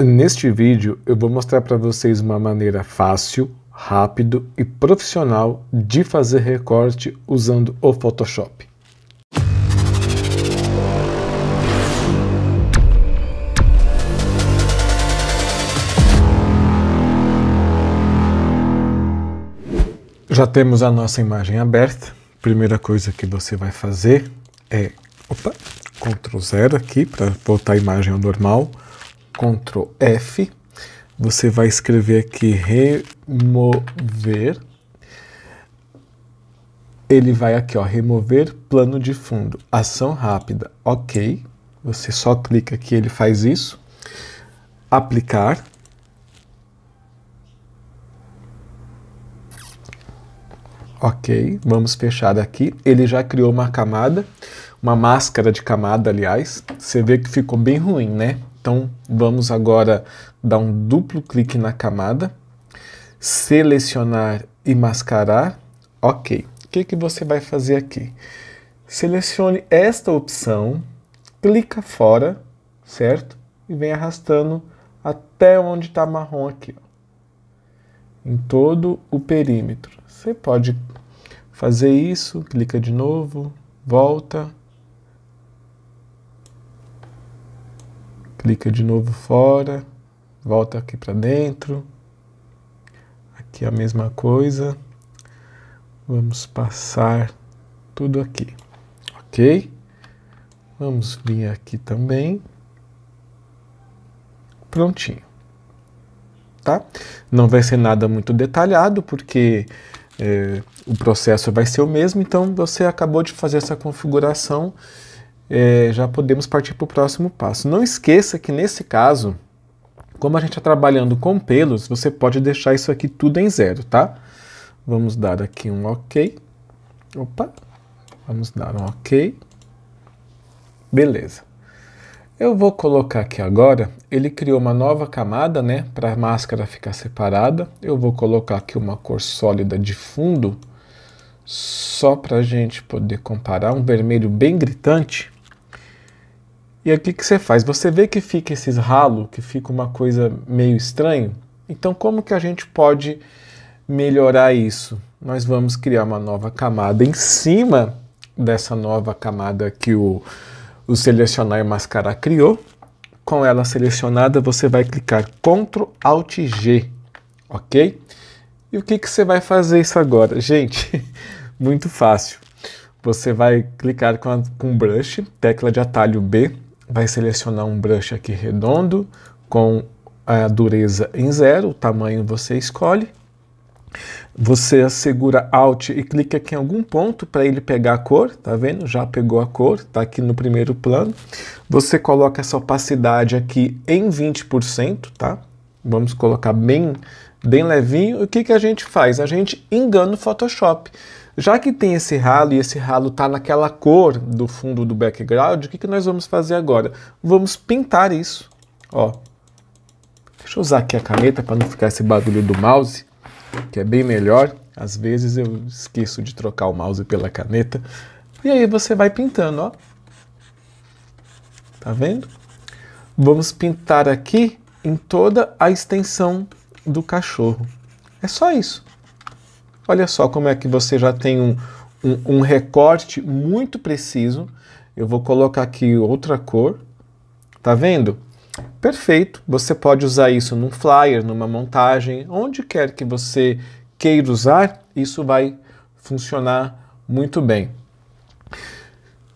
Neste vídeo eu vou mostrar para vocês uma maneira fácil, rápido e profissional de fazer recorte usando o Photoshop. Já temos a nossa imagem aberta. Primeira coisa que você vai fazer é, opa, Ctrl 0 aqui para voltar a imagem ao normal. Ctrl F, você vai escrever aqui remover, ele vai aqui, ó, remover plano de fundo, ação rápida, ok, você só clica aqui, ele faz isso, aplicar, ok, vamos fechar aqui, ele já criou uma camada, uma máscara de camada, aliás, você vê que ficou bem ruim, né? Então vamos agora dar um duplo clique na camada, selecionar e mascarar. Ok. O que, que você vai fazer aqui? Selecione esta opção, clica fora, certo? E vem arrastando até onde está marrom aqui. Ó. Em todo o perímetro. Você pode fazer isso, clica de novo, volta, clica de novo fora, volta aqui para dentro, aqui a mesma coisa, vamos passar tudo aqui, ok? Vamos vir aqui também, prontinho, tá? Não vai ser nada muito detalhado, porque é, o processo vai ser o mesmo, então você acabou de fazer essa configuração, é, já podemos partir para o próximo passo. Não esqueça que nesse caso, como a gente está trabalhando com pelos, você pode deixar isso aqui tudo em zero, tá? Vamos dar aqui um OK. Opa! Vamos dar um OK. Beleza. Eu vou colocar aqui agora, ele criou uma nova camada, né, para a máscara ficar separada. Eu vou colocar aqui uma cor sólida de fundo, só para a gente poder comparar, um vermelho bem gritante. E aí o que, que você faz? Você vê que fica esses ralo, que fica uma coisa meio estranha. Então como que a gente pode melhorar isso? Nós vamos criar uma nova camada em cima dessa nova camada que o, o selecionar e mascarar criou. Com ela selecionada, você vai clicar Ctrl Alt G, ok? E o que, que você vai fazer isso agora? Gente, muito fácil. Você vai clicar com, a, com brush, tecla de atalho B, vai selecionar um brush aqui redondo com a dureza em zero, o tamanho você escolhe. Você segura Alt e clica aqui em algum ponto para ele pegar a cor, tá vendo? Já pegou a cor, tá aqui no primeiro plano. Você coloca essa opacidade aqui em 20%, tá? Vamos colocar bem, bem levinho. O que, que a gente faz? A gente engana o Photoshop. Já que tem esse ralo e esse ralo está naquela cor do fundo do background, o que, que nós vamos fazer agora? Vamos pintar isso. Ó. Deixa eu usar aqui a caneta para não ficar esse barulho do mouse, que é bem melhor. Às vezes eu esqueço de trocar o mouse pela caneta. E aí você vai pintando, ó. Tá vendo? Vamos pintar aqui em toda a extensão do cachorro. É só isso. Olha só como é que você já tem um, um, um recorte muito preciso. Eu vou colocar aqui outra cor. Tá vendo? Perfeito. Você pode usar isso num flyer, numa montagem, onde quer que você queira usar, isso vai funcionar muito bem.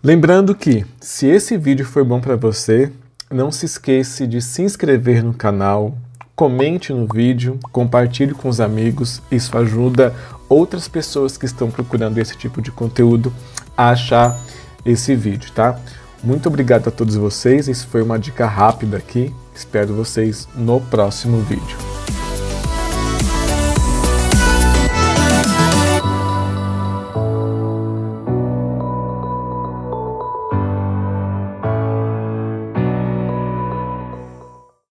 Lembrando que, se esse vídeo foi bom para você, não se esqueça de se inscrever no canal, comente no vídeo, compartilhe com os amigos, isso ajuda outras pessoas que estão procurando esse tipo de conteúdo a achar esse vídeo, tá? Muito obrigado a todos vocês, isso foi uma dica rápida aqui, espero vocês no próximo vídeo.